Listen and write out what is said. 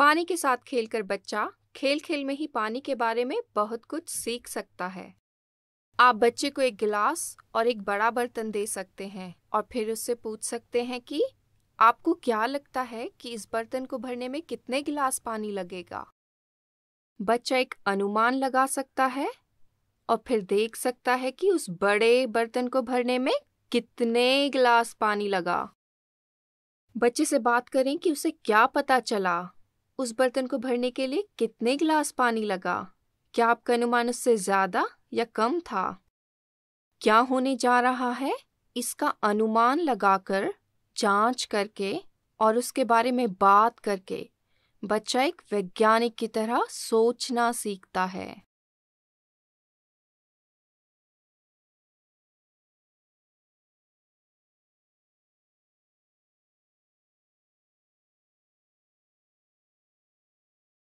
पानी के साथ खेलकर बच्चा खेल खेल में ही पानी के बारे में बहुत कुछ सीख सकता है आप बच्चे को एक गिलास और एक बड़ा बर्तन दे सकते हैं और फिर उससे पूछ सकते हैं कि आपको क्या लगता है कि इस बर्तन को भरने में कितने गिलास पानी लगेगा बच्चा एक अनुमान लगा सकता है और फिर देख सकता है कि उस बड़े बर्तन को भरने में कितने गिलास पानी लगा बच्चे से बात करें कि उसे क्या पता चला उस बर्तन को भरने के लिए कितने गिलास पानी लगा क्या आपका अनुमान उससे ज्यादा या कम था क्या होने जा रहा है इसका अनुमान लगाकर जांच करके और उसके बारे में बात करके बच्चा एक वैज्ञानिक की तरह सोचना सीखता है